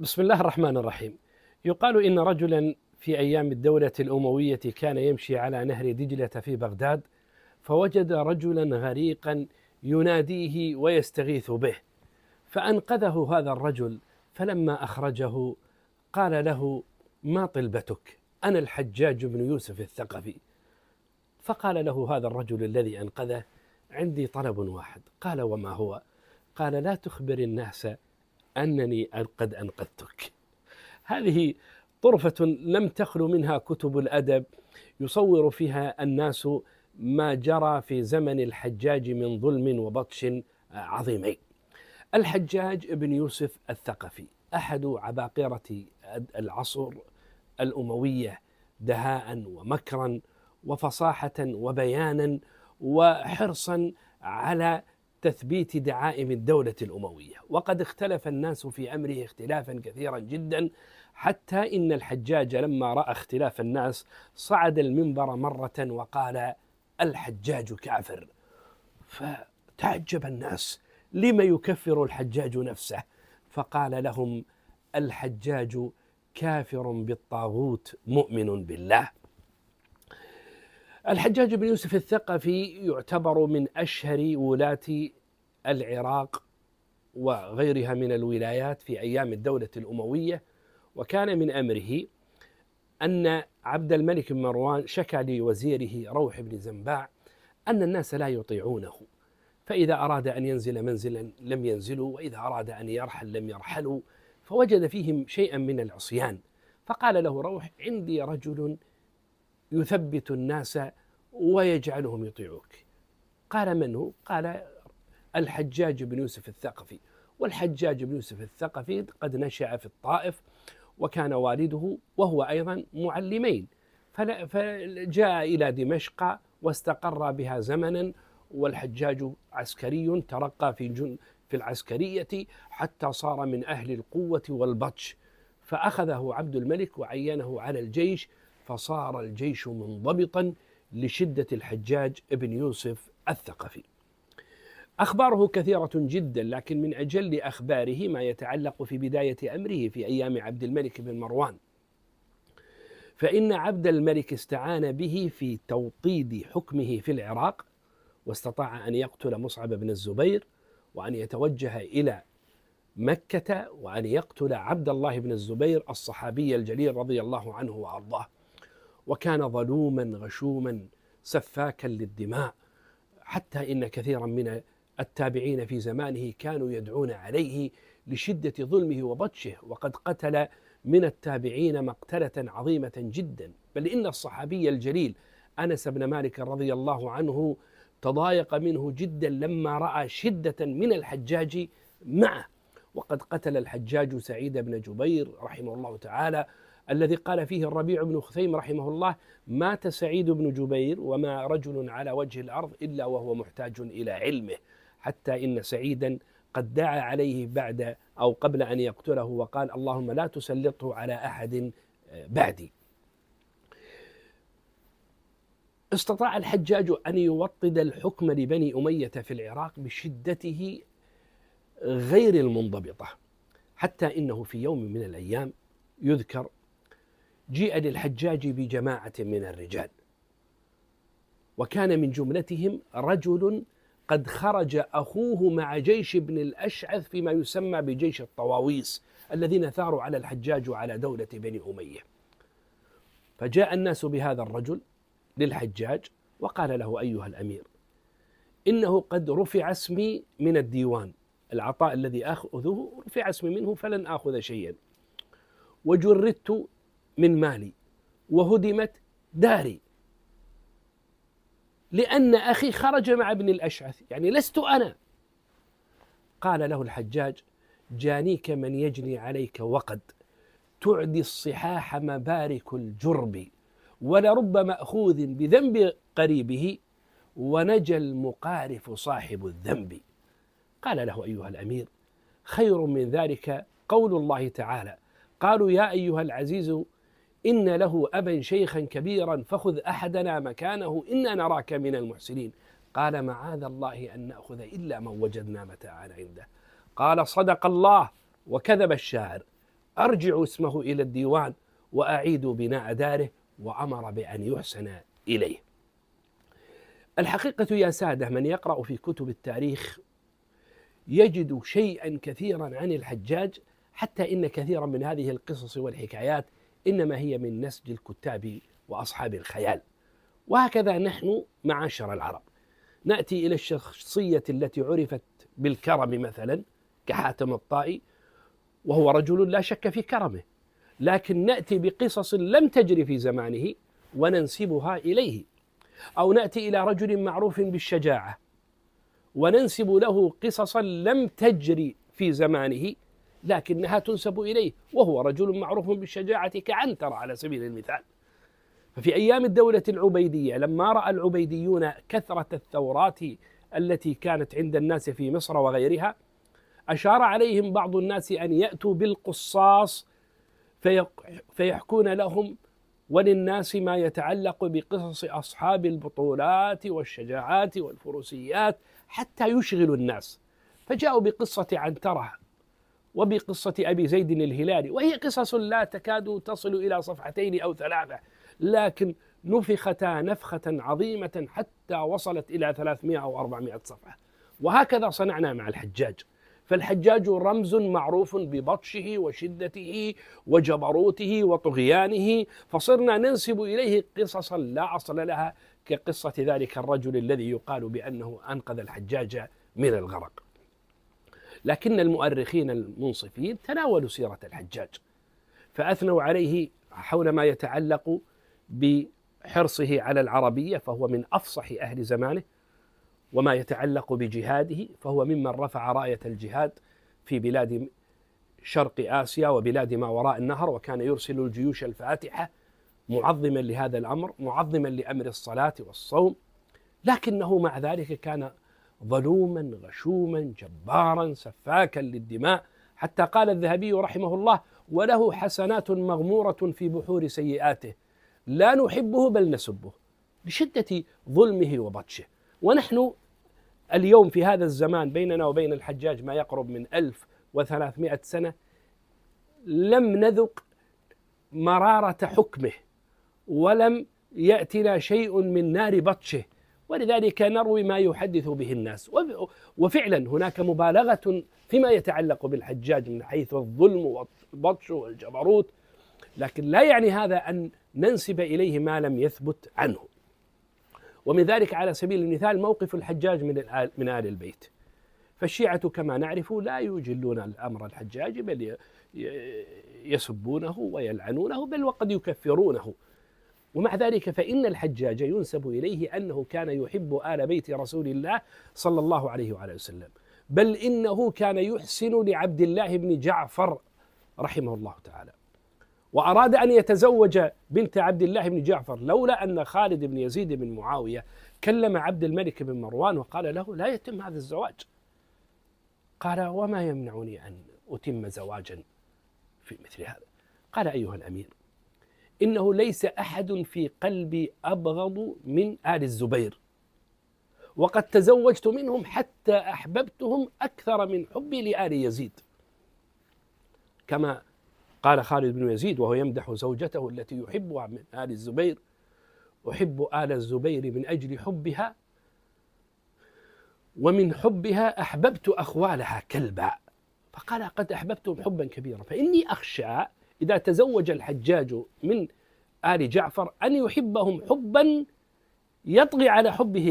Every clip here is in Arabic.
بسم الله الرحمن الرحيم يقال إن رجلا في أيام الدولة الأموية كان يمشي على نهر دجلة في بغداد فوجد رجلا غريقا يناديه ويستغيث به فأنقذه هذا الرجل فلما أخرجه قال له ما طلبتك أنا الحجاج بن يوسف الثقفي فقال له هذا الرجل الذي أنقذه عندي طلب واحد قال وما هو قال لا تخبر الناس أنني قد أنقذتك هذه طرفة لم تخلو منها كتب الأدب يصور فيها الناس ما جرى في زمن الحجاج من ظلم وبطش عظيمين الحجاج بن يوسف الثقفي أحد عباقرة العصر الأموية دهاء ومكرا وفصاحة وبيانا وحرصا على تثبيت دعائم الدولة الأموية وقد اختلف الناس في أمره اختلافا كثيرا جدا حتى إن الحجاج لما رأى اختلاف الناس صعد المنبر مرة وقال الحجاج كافر فتعجب الناس لم يكفر الحجاج نفسه فقال لهم الحجاج كافر بالطاغوت مؤمن بالله الحجاج بن يوسف الثقفي يعتبر من أشهر ولاة العراق وغيرها من الولايات في أيام الدولة الأموية وكان من أمره أن عبد الملك بن مروان شكى لوزيره روح بن زنباع أن الناس لا يطيعونه فإذا أراد أن ينزل منزلا لم ينزلوا وإذا أراد أن يرحل لم يرحلوا فوجد فيهم شيئا من العصيان فقال له روح عندي رجل يثبت الناس ويجعلهم يطيعوك قال من هو؟ قال الحجاج بن يوسف الثقفي والحجاج بن يوسف الثقفي قد نشأ في الطائف وكان والده وهو أيضا معلمين فجاء إلى دمشق واستقر بها زمنا والحجاج عسكري ترقى في جن في العسكرية حتى صار من أهل القوة والبطش فأخذه عبد الملك وعينه على الجيش فصار الجيش منضبطا لشدة الحجاج ابن يوسف الثقفي أخباره كثيرة جدا لكن من أجل أخباره ما يتعلق في بداية أمره في أيام عبد الملك بن مروان فإن عبد الملك استعان به في توطيد حكمه في العراق واستطاع أن يقتل مصعب بن الزبير وأن يتوجه إلى مكة وأن يقتل عبد الله بن الزبير الصحابي الجليل رضي الله عنه وأرضاه وكان ظلوما غشوما سفاكا للدماء حتى ان كثيرا من التابعين في زمانه كانوا يدعون عليه لشده ظلمه وبطشه وقد قتل من التابعين مقتله عظيمه جدا بل ان الصحابي الجليل انس بن مالك رضي الله عنه تضايق منه جدا لما راى شده من الحجاج معه وقد قتل الحجاج سعيد بن جبير رحمه الله تعالى الذي قال فيه الربيع بن خثيم رحمه الله مات سعيد بن جبير وما رجل على وجه الارض الا وهو محتاج الى علمه حتى ان سعيدا قد دعا عليه بعد او قبل ان يقتله وقال اللهم لا تسلطه على احد آه، بعدي. استطاع الحجاج ان يوطد الحكم لبني اميه في العراق بشدته غير المنضبطه حتى انه في يوم من الايام يذكر جيء للحجاج بجماعة من الرجال وكان من جملتهم رجل قد خرج أخوه مع جيش ابن الأشعث فيما يسمى بجيش الطواويس الذين ثاروا على الحجاج وعلى دولة بني أمية فجاء الناس بهذا الرجل للحجاج وقال له أيها الأمير إنه قد رفع اسمي من الديوان العطاء الذي آخذه رفع اسمي منه فلن آخذ شيئا وجردت من مالي وهدمت داري لأن أخي خرج مع ابن الأشعث يعني لست أنا قال له الحجاج جانيك من يجني عليك وقد تعدي الصحاح مبارك الجرب ولرب مأخوذ بذنب قريبه ونجا المقارف صاحب الذنب قال له أيها الأمير خير من ذلك قول الله تعالى قالوا يا أيها العزيز إن له أبا شيخا كبيرا فخذ أحدنا مكانه إنا نراك من المحسنين قال معاذ الله أن نأخذ إلا من وجدنا متاعنا عنده قال صدق الله وكذب الشاعر أرجعوا اسمه إلى الديوان وأعيدوا بناء داره وأمر بأن يحسن إليه الحقيقة يا سادة من يقرأ في كتب التاريخ يجد شيئا كثيرا عن الحجاج حتى إن كثيرا من هذه القصص والحكايات إنما هي من نسج الكتاب وأصحاب الخيال وهكذا نحن معاشر العرب نأتي إلى الشخصية التي عرفت بالكرم مثلا كحاتم الطائي وهو رجل لا شك في كرمه لكن نأتي بقصص لم تجري في زمانه وننسبها إليه أو نأتي إلى رجل معروف بالشجاعة وننسب له قصصا لم تجري في زمانه لكنها تنسب إليه وهو رجل معروف بالشجاعة كعنتر على سبيل المثال ففي أيام الدولة العبيدية لما رأى العبيديون كثرة الثورات التي كانت عند الناس في مصر وغيرها أشار عليهم بعض الناس أن يأتوا بالقصاص فيحكون لهم وللناس ما يتعلق بقصص أصحاب البطولات والشجاعات والفروسيات حتى يشغلوا الناس فجاءوا بقصة عنترة وبقصة أبي زيد الهلالي وهي قصص لا تكاد تصل إلى صفحتين أو ثلاثة لكن نفختا نفخة عظيمة حتى وصلت إلى 300 أو 400 صفحة وهكذا صنعنا مع الحجاج فالحجاج رمز معروف ببطشه وشدته وجبروته وطغيانه فصرنا ننسب اليه قصصا لا اصل لها كقصه ذلك الرجل الذي يقال بانه انقذ الحجاج من الغرق لكن المؤرخين المنصفين تناولوا سيرة الحجاج فأثنوا عليه حول ما يتعلق بحرصه على العربية فهو من أفصح أهل زمانه وما يتعلق بجهاده فهو ممن رفع راية الجهاد في بلاد شرق آسيا وبلاد ما وراء النهر وكان يرسل الجيوش الفاتحة معظما لهذا الأمر معظما لأمر الصلاة والصوم لكنه مع ذلك كان ظلوما غشوما جبارا سفاكا للدماء حتى قال الذهبي رحمه الله وله حسنات مغمورة في بحور سيئاته لا نحبه بل نسبه لشدة ظلمه وبطشه ونحن اليوم في هذا الزمان بيننا وبين الحجاج ما يقرب من 1300 سنة لم نذق مرارة حكمه ولم يأتنا شيء من نار بطشه ولذلك نروي ما يحدث به الناس وفعلا هناك مبالغة فيما يتعلق بالحجاج من حيث الظلم والبطش والجبروت لكن لا يعني هذا أن ننسب إليه ما لم يثبت عنه ومن ذلك على سبيل المثال موقف الحجاج من من آل البيت فالشيعة كما نعرف لا يجلون الأمر الحجاج بل يسبونه ويلعنونه بل وقد يكفرونه ومع ذلك فإن الحجاج ينسب إليه أنه كان يحب آل بيت رسول الله صلى الله عليه وعلى وسلم بل إنه كان يحسن لعبد الله بن جعفر رحمه الله تعالى وأراد أن يتزوج بنت عبد الله بن جعفر لولا أن خالد بن يزيد بن معاوية كلم عبد الملك بن مروان وقال له لا يتم هذا الزواج قال وما يمنعني أن أتم زواجا في مثل هذا قال أيها الأمير إنه ليس أحد في قلبي أبغض من آل الزبير وقد تزوجت منهم حتى أحببتهم أكثر من حبي لآل يزيد كما قال خالد بن يزيد وهو يمدح زوجته التي يحبها من آل الزبير أحب آل الزبير من أجل حبها ومن حبها أحببت أخوالها كلبا فقال قد أحببتهم حبا كبيرا فإني أخشى إذا تزوج الحجاج من آل جعفر أن يحبهم حبا يطغي على حبه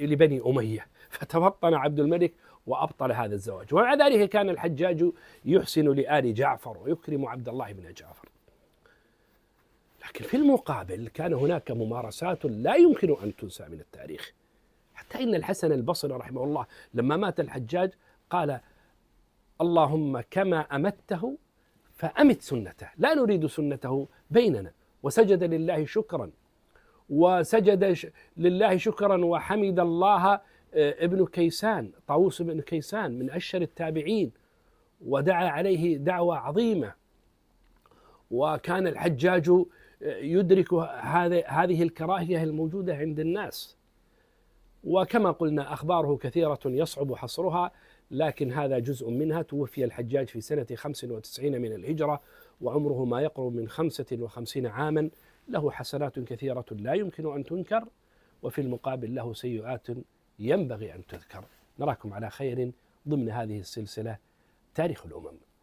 لبني أمية فتبطن عبد الملك وأبطل هذا الزواج ومع ذلك كان الحجاج يحسن لآل جعفر ويكرم عبد الله بن جعفر لكن في المقابل كان هناك ممارسات لا يمكن أن تنسى من التاريخ حتى إن الحسن البصري رحمه الله لما مات الحجاج قال اللهم كما أمته فأمت سنته لا نريد سنته بيننا وسجد لله شكرا وسجد لله شكرا وحمد الله آه، ابن كيسان طاووس بن كيسان من أشهر التابعين ودعا عليه دعوة عظيمة وكان الحجاج آه، يدرك هذه الكراهية الموجودة عند الناس وكما قلنا أخباره كثيرة يصعب حصرها لكن هذا جزء منها توفي الحجاج في سنة 95 من الهجرة وعمره ما يقرب من 55 عاما له حسنات كثيرة لا يمكن أن تنكر وفي المقابل له سيئات ينبغي أن تذكر نراكم على خير ضمن هذه السلسلة تاريخ الأمم